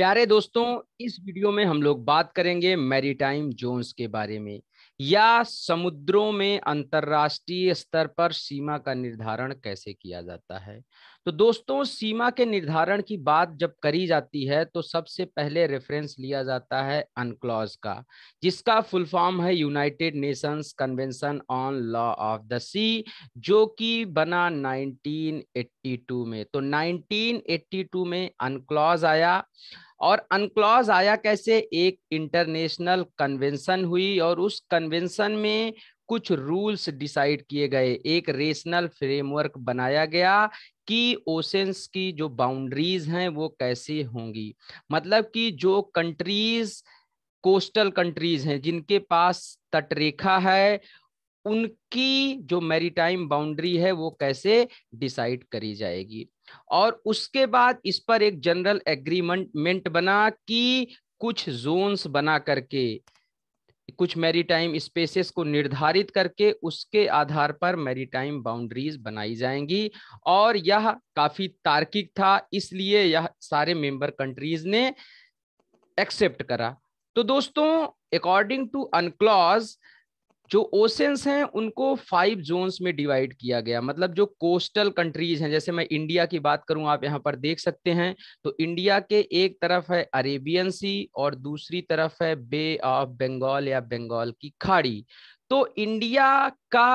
प्यारे दोस्तों इस वीडियो में हम लोग बात करेंगे मैरीटाइम जोन्स के बारे में या समुद्रों में अंतरराष्ट्रीय स्तर पर सीमा का निर्धारण कैसे किया जाता है तो दोस्तों सीमा के निर्धारण की बात जब करी जाती है तो सबसे पहले रेफरेंस लिया जाता है अनक्लॉज का जिसका फुल फॉर्म है United Nations convention on law of the sea जो कि बना 1982 में तो 1982 में अनक्लॉज आया और अनक्लॉज आया कैसे एक इंटरनेशनल कन्वेंशन हुई और उस कन्वेंशन में कुछ रूल्स डिसाइड किए गए एक रेशनल फ्रेमवर्क बनाया गया कि ओशंस की जो बाउंड्रीज हैं वो कैसे होंगी मतलब कि जो कंट्रीज कोस्टल कंट्रीज हैं जिनके पास तटरेखा है उनकी जो मैरीटाइम बाउंड्री है वो कैसे डिसाइड करी जाएगी और उसके बाद इस पर एक जनरल एग्रीमेंट बना कि कुछ जोन्स बना करके कुछ मैरीटाइम स्पेसेस को निर्धारित करके उसके आधार पर मैरीटाइम बाउंड्रीज बनाई जाएंगी और यह काफी तार्किक था इसलिए यह सारे मेंबर कंट्रीज ने एक्सेप्ट करा तो दोस्तों अकॉर्डिंग टू अनक्लॉज जो ओशंस हैं उनको फाइव जोन्स में डिवाइड किया गया मतलब जो कोस्टल कंट्रीज हैं जैसे मैं इंडिया की बात करूं आप यहाँ पर देख सकते हैं तो इंडिया के एक तरफ है अरेबियन सी और दूसरी तरफ है बे ऑफ बंगाल या बंगाल की खाड़ी तो इंडिया का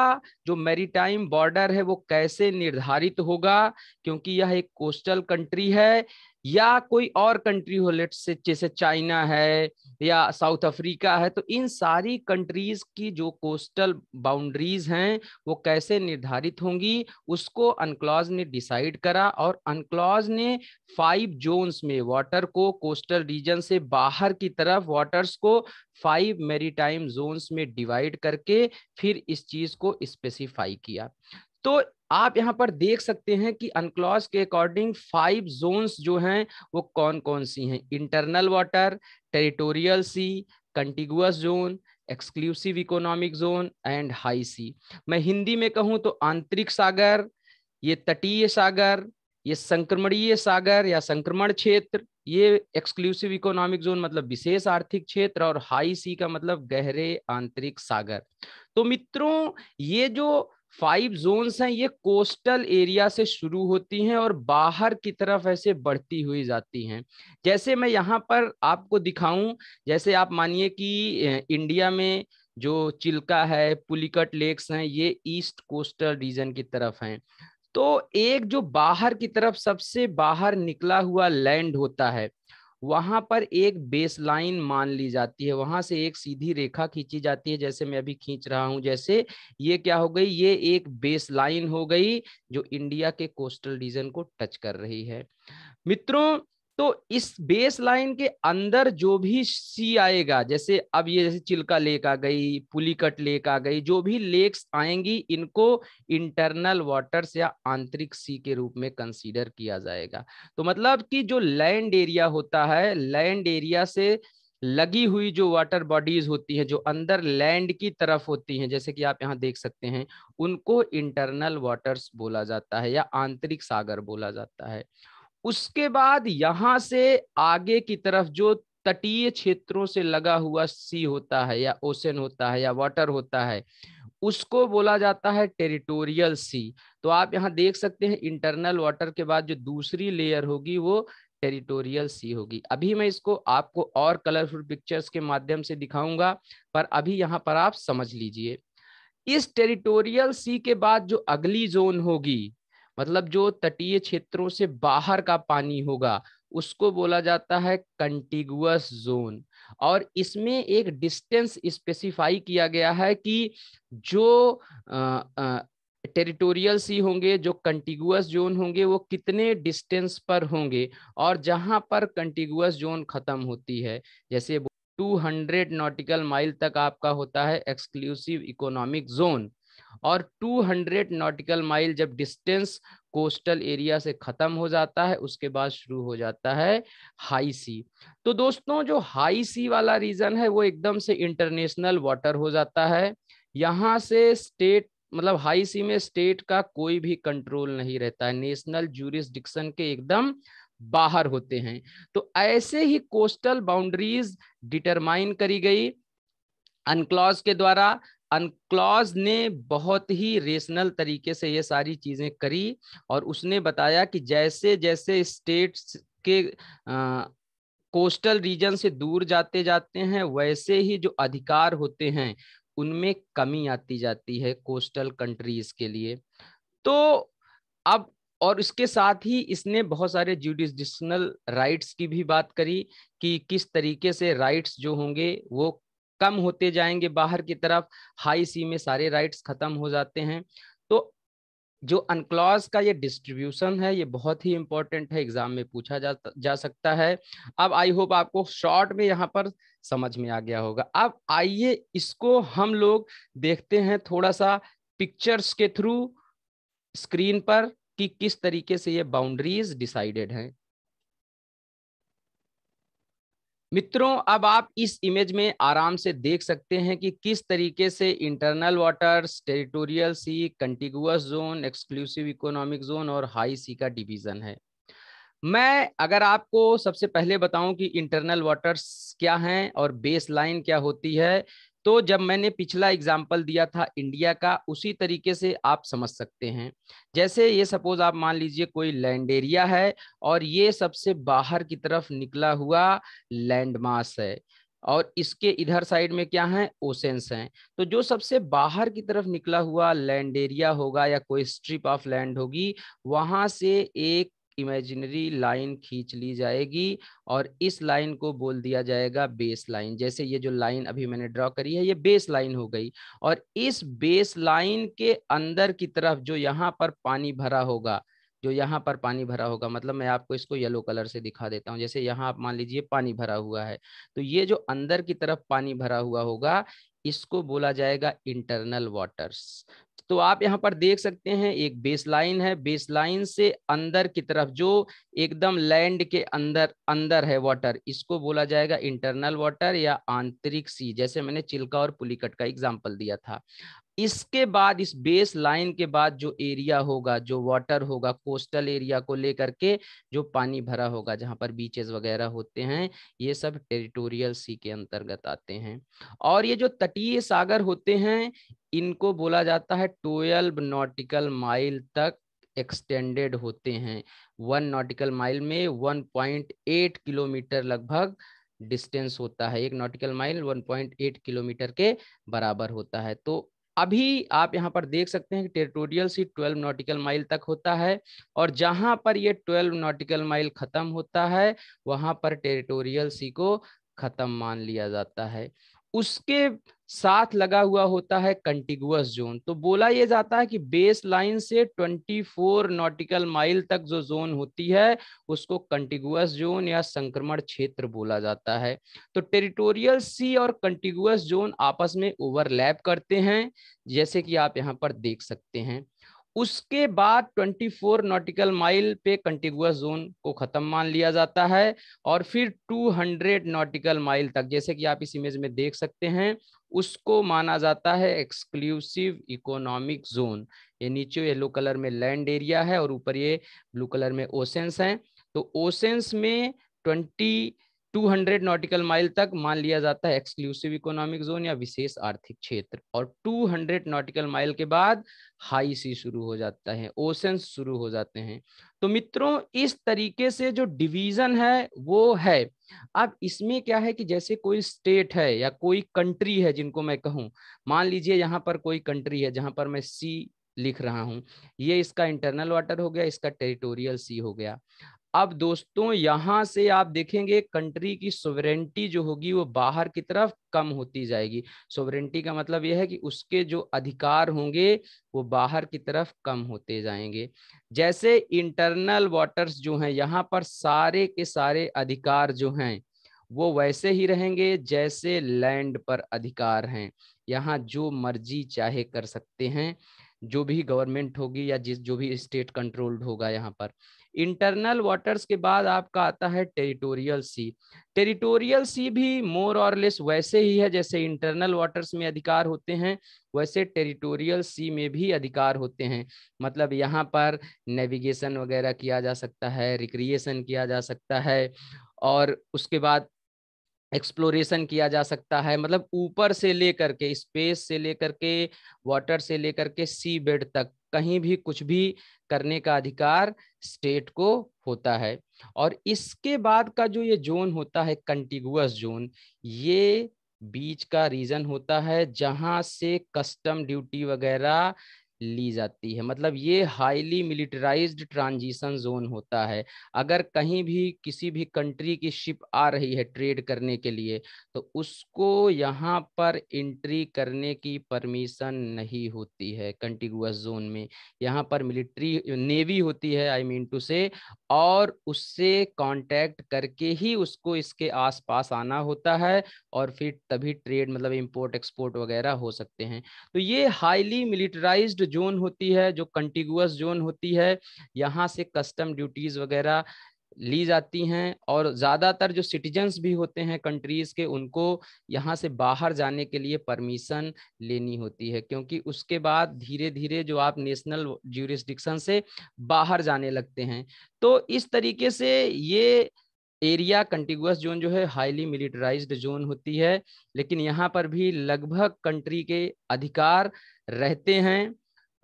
जो मेरीटाइम बॉर्डर है वो कैसे निर्धारित होगा क्योंकि यह एक कोस्टल कंट्री है या कोई और कंट्री हो लेट से जैसे चाइना है या साउथ अफ्रीका है तो इन सारी कंट्रीज की जो कोस्टल बाउंड्रीज हैं वो कैसे निर्धारित होंगी उसको अनक्लॉज ने डिसाइड करा और अनक्लॉज ने फाइव जोन्स में वाटर को कोस्टल रीजन से बाहर की तरफ वाटर्स को फाइव मेरीटाइम जोन्स में डिवाइड करके फिर इस चीज को स्पेसिफाई किया तो आप यहाँ पर देख सकते हैं कि अनक्लॉज के अकॉर्डिंग फाइव जोन्स जो हैं वो कौन कौन सी हैं internal water territorial sea contiguous zone exclusive economic zone and high sea मैं हिंदी में कहूं तो आंतरिक सागर ये तटीय सागर ये संक्रमणीय सागर या संक्रमण क्षेत्र ये एक्सक्लूसिव इकोनॉमिक जोन मतलब विशेष आर्थिक क्षेत्र और हाई सी का मतलब गहरे आंतरिक सागर तो मित्रों ये जो फाइव जोन्स हैं ये कोस्टल एरिया से शुरू होती हैं और बाहर की तरफ ऐसे बढ़ती हुई जाती हैं जैसे मैं यहाँ पर आपको दिखाऊं जैसे आप मानिए कि इंडिया में जो चिल्का है पुलिकट लेक्स हैं ये ईस्ट कोस्टल रीजन की तरफ हैं तो एक जो बाहर की तरफ सबसे बाहर निकला हुआ लैंड होता है वहां पर एक बेस लाइन मान ली जाती है वहां से एक सीधी रेखा खींची जाती है जैसे मैं अभी खींच रहा हूं जैसे ये क्या हो गई ये एक बेस लाइन हो गई जो इंडिया के कोस्टल रीजन को टच कर रही है मित्रों तो इस बेस लाइन के अंदर जो भी सी आएगा जैसे अब ये जैसे चिल्का लेक आ गई पुलिकट लेक आ गई जो भी लेक्स आएंगी इनको इंटरनल वाटर्स या आंतरिक सी के रूप में कंसीडर किया जाएगा तो मतलब कि जो लैंड एरिया होता है लैंड एरिया से लगी हुई जो वाटर बॉडीज होती हैं जो अंदर लैंड की तरफ होती हैं जैसे कि आप यहाँ देख सकते हैं उनको इंटरनल वाटर्स बोला जाता है या आंतरिक सागर बोला जाता है उसके बाद यहां से आगे की तरफ जो तटीय क्षेत्रों से लगा हुआ सी होता है या ओशन होता है या वाटर होता है उसको बोला जाता है टेरिटोरियल सी तो आप यहाँ देख सकते हैं इंटरनल वाटर के बाद जो दूसरी लेयर होगी वो टेरिटोरियल सी होगी अभी मैं इसको आपको और कलरफुल पिक्चर्स के माध्यम से दिखाऊंगा पर अभी यहाँ पर आप समझ लीजिए इस टेरिटोरियल सी के बाद जो अगली जोन होगी मतलब जो तटीय क्षेत्रों से बाहर का पानी होगा उसको बोला जाता है कंटिगुअस जोन और इसमें एक डिस्टेंस स्पेसिफाई किया गया है कि जो टेरिटोरियल सी होंगे जो कंटिगुअस जोन होंगे वो कितने डिस्टेंस पर होंगे और जहां पर कंटिगुअस जोन खत्म होती है जैसे 200 नॉटिकल माइल तक आपका होता है एक्सक्लूसिव इकोनॉमिक जोन और 200 नॉटिकल माइल जब डिस्टेंस कोस्टल एरिया से ख़त्म हो जाता है उसके बाद शुरू हो जाता है हाई सी तो दोस्तों जो हाई सी वाला रीजन है वो एकदम से इंटरनेशनल वाटर हो जाता है यहाँ से स्टेट मतलब हाई सी में स्टेट का कोई भी कंट्रोल नहीं रहता है नेशनल जूरिस्डिक्शन के एकदम बाहर होते हैं तो ऐसे ही कोस्टल बाउंड्रीज डिटरमाइन करी गई अनक्लॉज के द्वारा अनक्लॉज ने बहुत ही रेशनल तरीके से ये सारी चीज़ें करी और उसने बताया कि जैसे जैसे स्टेट्स के आ, कोस्टल रीजन से दूर जाते जाते हैं वैसे ही जो अधिकार होते हैं उनमें कमी आती जाती है कोस्टल कंट्रीज के लिए तो अब और इसके साथ ही इसने बहुत सारे जुडिशनल राइट्स की भी बात करी कि किस तरीके से राइट्स जो होंगे वो कम होते जाएंगे बाहर की तरफ हाई सी में सारे राइट्स खत्म हो जाते हैं तो जो अनक्लॉज का ये डिस्ट्रीब्यूशन है ये बहुत ही इंपॉर्टेंट है एग्जाम में पूछा जा जा सकता है अब आई होप आपको शॉर्ट में यहाँ पर समझ में आ गया होगा अब आइए इसको हम लोग देखते हैं थोड़ा सा पिक्चर्स के थ्रू स्क्रीन पर कि किस तरीके से ये बाउंड्रीज डिसाइडेड हैं मित्रों अब आप इस इमेज में आराम से देख सकते हैं कि किस तरीके से internal waters territorial sea contiguous zone exclusive economic zone और हाई सी का डिवीजन है मैं अगर आपको सबसे पहले बताऊं कि इंटरनल वाटर्स क्या हैं और बेस लाइन क्या होती है तो जब मैंने पिछला एग्जाम्पल दिया था इंडिया का उसी तरीके से आप समझ सकते हैं जैसे ये सपोज आप मान लीजिए कोई लैंड एरिया है और ये सबसे बाहर की तरफ निकला हुआ लैंड मास है और इसके इधर साइड में क्या है ओसेंस हैं तो जो सबसे बाहर की तरफ निकला हुआ लैंड एरिया होगा या कोई स्ट्रिप ऑफ लैंड होगी वहां से एक इमेजिनरी लाइन खींच ली जाएगी और इस लाइन को बोल दिया जाएगा बेस लाइन जैसे ये जो लाइन अभी मैंने ड्रॉ करी है ये बेस लाइन हो गई और इस बेस लाइन के अंदर की तरफ जो यहाँ पर पानी भरा होगा जो यहाँ पर पानी भरा होगा मतलब मैं आपको इसको येलो कलर से दिखा देता हूँ जैसे यहाँ आप मान लीजिए पानी भरा हुआ है तो ये जो अंदर की तरफ पानी भरा हुआ होगा इसको बोला जाएगा इंटरनल वाटर्स तो आप यहाँ पर देख सकते हैं एक बेस लाइन है बेस लाइन से अंदर की तरफ जो एकदम लैंड के अंदर अंदर है वाटर इसको बोला जाएगा इंटरनल वाटर या आंतरिक सी जैसे मैंने चिल्का और पुलिकट का एग्जाम्पल दिया था इसके बाद इस बेस लाइन के बाद जो एरिया होगा जो वाटर होगा कोस्टल एरिया को लेकर के जो पानी भरा होगा जहां पर बीचेस वगैरह होते हैं ये सब टेरिटोरियल सी के अंतर्गत आते हैं और ये जो तटीय सागर होते हैं इनको बोला जाता है ट्वेल्व नॉटिकल माइल तक एक्सटेंडेड होते हैं वन नॉटिकल माइल में वन पॉइंट एट किलोमीटर लगभग डिस्टेंस होता है एक nautical mile one point eight kilometre के बराबर होता है तो अभी आप यहां पर देख सकते हैं कि टेरिटोरियल सी 12 नॉटिकल माइल तक होता है और जहां पर ये 12 नॉटिकल माइल ख़त्म होता है वहां पर टेरिटोरियल सी को ख़त्म मान लिया जाता है उसके साथ लगा हुआ होता है कंटिगुअस जोन तो बोला यह जाता है कि बेस लाइन से 24 नॉटिकल माइल तक जो जोन होती है उसको कंटिगुअस जोन या संक्रमण क्षेत्र बोला जाता है तो टेरिटोरियल सी और कंटिगुअस जोन आपस में ओवरलैप करते हैं जैसे कि आप यहाँ पर देख सकते हैं उसके बाद 24 नॉटिकल माइल पे कंटिगुअस जोन को ख़त्म मान लिया जाता है और फिर 200 नॉटिकल माइल तक जैसे कि आप इस इमेज में देख सकते हैं उसको माना जाता है एक्सक्लूसिव इकोनॉमिक जोन ये नीचे येलो कलर में लैंड एरिया है और ऊपर ये ब्लू कलर में ओसेंस हैं तो ओसेंस में twenty two hundred nautical mile तक मान लिया जाता है एक्सक्लूसिव इकोनॉमिक जोन या विशेष आर्थिक क्षेत्र और टू हंड्रेड नॉटिकल माइल के बाद हाई सी शुरू हो जाता है ओशंस शुरू हो जाते हैं तो मित्रों इस तरीके से जो डिवीजन है वो है अब इसमें क्या है कि जैसे कोई स्टेट है या कोई कंट्री है जिनको मैं कहूं मान लीजिए यहां पर कोई कंट्री है जहां पर मैं सी लिख रहा हूं ये इसका इंटरनल वाटर हो गया इसका टेरिटोरियल सी हो गया अब दोस्तों यहाँ से आप देखेंगे कंट्री की सोवरेंटी जो होगी वो बाहर की तरफ कम होती जाएगी सोवरेंटी का मतलब यह है कि उसके जो अधिकार होंगे वो बाहर की तरफ कम होते जाएंगे जैसे इंटरनल वाटर्स जो हैं यहाँ पर सारे के सारे अधिकार जो हैं वो वैसे ही रहेंगे जैसे लैंड पर अधिकार हैं यहाँ जो मर्जी चाहे कर सकते हैं जो भी गवर्नमेंट होगी या जिस जो भी स्टेट कंट्रोल्ड होगा यहाँ पर इंटरनल वाटर्स के बाद आपका आता है टेरिटोरियल सी टेरिटोरियल सी भी मोर और लेस वैसे ही है जैसे इंटरनल वाटर्स में अधिकार होते हैं वैसे टेरिटोरियल सी में भी अधिकार होते हैं मतलब यहाँ पर नेविगेशन वगैरह किया जा सकता है रिक्रिएशन किया जा सकता है और उसके बाद एक्सप्लोरेशन किया जा सकता है मतलब ऊपर से लेकर के स्पेस से लेकर के वाटर से लेकर के सी बेड तक कहीं भी कुछ भी करने का अधिकार स्टेट को होता है और इसके बाद का जो ये जोन होता है कंटिगुअस जोन ये बीच का रीजन होता है जहां से कस्टम ड्यूटी वगैरह ली जाती है मतलब ये हाईली मिलिटराइज्ड ट्रांजिशन जोन होता है अगर कहीं भी किसी भी कंट्री की शिप आ रही है ट्रेड करने के लिए तो उसको यहाँ पर एंट्री करने की परमिशन नहीं होती है कंटिगुअस जोन में यहाँ पर मिलिट्री नेवी होती है आई मीन टू से और उससे कांटेक्ट करके ही उसको इसके आसपास आना होता है और फिर तभी ट्रेड मतलब इम्पोर्ट एक्सपोर्ट वगैरह हो सकते हैं तो ये हाईली मिलिटराइज जोन होती है जो कंटिगुअस जोन होती है यहाँ से कस्टम ड्यूटीज वगैरह ली जाती हैं और ज़्यादातर जो सिटीजन्स भी होते हैं कंट्रीज़ के उनको यहाँ से बाहर जाने के लिए परमिशन लेनी होती है क्योंकि उसके बाद धीरे धीरे जो आप नेशनल ज्यूरिस्डिक्शन से बाहर जाने लगते हैं तो इस तरीके से ये एरिया कंटिगुअस जोन जो है हाईली मिलिटराइज्ड जोन होती है लेकिन यहाँ पर भी लगभग कंट्री के अधिकार रहते हैं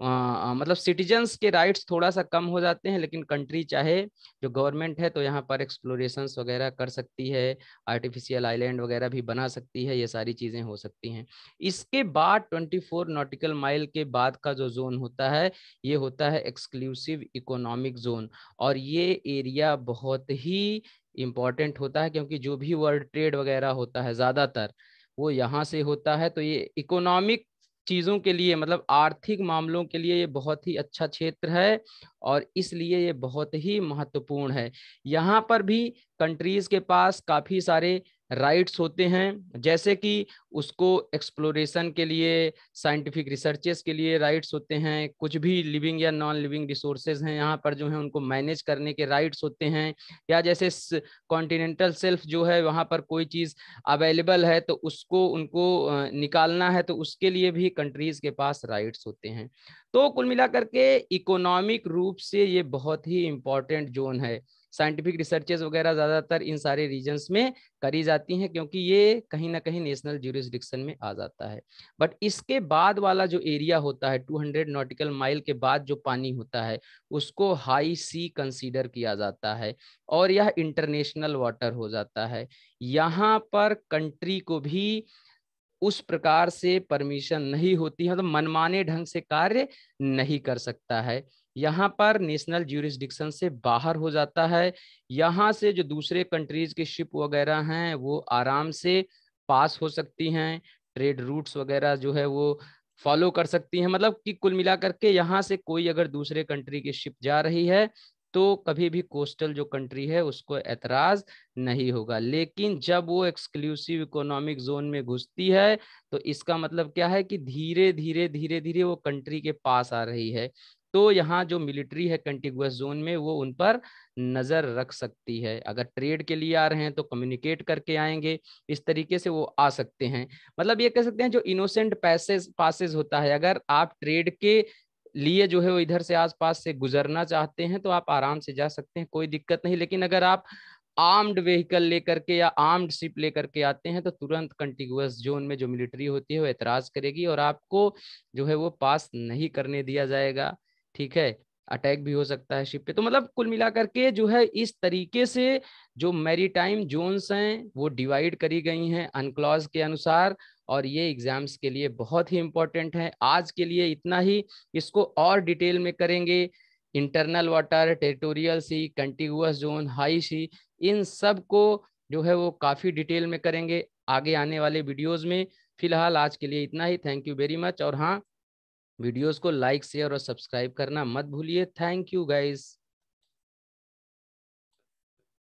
आ, मतलब सिटीजन्स के राइट्स थोड़ा सा कम हो जाते हैं लेकिन कंट्री चाहे जो गवर्नमेंट है तो यहाँ पर एक्सप्लोरेशन वगैरह कर सकती है आर्टिफिशियल आइलैंड वगैरह भी बना सकती है ये सारी चीज़ें हो सकती हैं इसके बाद 24 नॉटिकल माइल के बाद का जो जोन होता है ये होता है एक्सक्लूसिव इकोनॉमिक जोन और ये एरिया बहुत ही इम्पॉर्टेंट होता है क्योंकि जो भी वर्ल्ड ट्रेड वगैरह होता है ज़्यादातर वो यहाँ से होता है तो ये इकोनॉमिक चीज़ों के लिए मतलब आर्थिक मामलों के लिए ये बहुत ही अच्छा क्षेत्र है और इसलिए ये बहुत ही महत्वपूर्ण है यहाँ पर भी कंट्रीज़ के पास काफ़ी सारे राइट्स होते हैं जैसे कि उसको एक्सप्लोरेशन के लिए साइंटिफिक रिसर्चेस के लिए राइट्स होते हैं कुछ भी लिविंग या नॉन लिविंग रिसोर्सेज हैं यहाँ पर जो है उनको मैनेज करने के राइट्स होते हैं या जैसे कॉन्टिनेंटल सेल्फ जो है वहाँ पर कोई चीज़ अवेलेबल है तो उसको उनको निकालना है तो उसके लिए भी कंट्रीज के पास राइट्स होते हैं तो कुल मिलाकर के इकोनॉमिक रूप से ये बहुत ही इम्पॉर्टेंट जोन है साइंटिफिक रिसर्चेज वगैरह ज़्यादातर इन सारे रीजन्स में करी जाती हैं क्योंकि ये कहीं ना कहीं नेशनल ज्यूरिस्डिक्शन में आ जाता है बट इसके बाद वाला जो एरिया होता है 200 नॉटिकल माइल के बाद जो पानी होता है उसको हाई सी कंसीडर किया जाता है और यह इंटरनेशनल वाटर हो जाता है यहाँ पर कंट्री को भी उस प्रकार से परमिशन नहीं होती है तो मनमाने ढंग से कार्य नहीं कर सकता है यहाँ पर नेशनल ज्यूरिस्डिक्शन से बाहर हो जाता है यहाँ से जो दूसरे कंट्रीज के शिप वगैरह हैं वो आराम से पास हो सकती हैं ट्रेड रूट्स वगैरह जो है वो फॉलो कर सकती हैं मतलब कि कुल मिलाकर के यहाँ से कोई अगर दूसरे कंट्री की शिप जा रही है तो कभी भी कोस्टल जो कंट्री है उसको एतराज नहीं होगा लेकिन जब वो एक्सक्लूसिव इकोनॉमिक जोन में घुसती है तो इसका मतलब क्या है कि धीरे धीरे धीरे धीरे वो कंट्री के पास आ रही है तो यहाँ जो मिलिट्री है कंटिगुअस जोन में वो उन पर नज़र रख सकती है अगर ट्रेड के लिए आ रहे हैं तो कम्युनिकेट करके आएंगे इस तरीके से वो आ सकते हैं मतलब ये कह सकते हैं जो इनोसेंट पैसेज पासिस होता है अगर आप ट्रेड के लिए जो है वो इधर से आसपास से गुजरना चाहते हैं तो आप आराम से जा सकते हैं कोई दिक्कत नहीं लेकिन अगर आप आर्म्ड व्हीकल लेकर के या आर्म्ड शिप लेकर के आते हैं तो तुरंत कंटिगुअस जोन में जो मिलिट्री होती है वो एतराज करेगी और आपको जो है वो पास नहीं करने दिया जाएगा ठीक है अटैक भी हो सकता है शिप पे तो मतलब कुल मिलाकर के जो है इस तरीके से जो मैरीटाइम जोन्स हैं वो डिवाइड करी गई हैं अनक्लॉज के अनुसार और ये एग्जाम्स के लिए बहुत ही इंपॉर्टेंट है आज के लिए इतना ही इसको और डिटेल में करेंगे internal water territorial sea contiguous zone high sea इन सब को जो है वो काफ़ी डिटेल में करेंगे आगे आने वाले वीडियोज़ में फिलहाल आज के लिए इतना ही थैंक यू वेरी मच और हाँ वीडियोस को लाइक शेयर और सब्सक्राइब करना मत भूलिए थैंक यू गाइस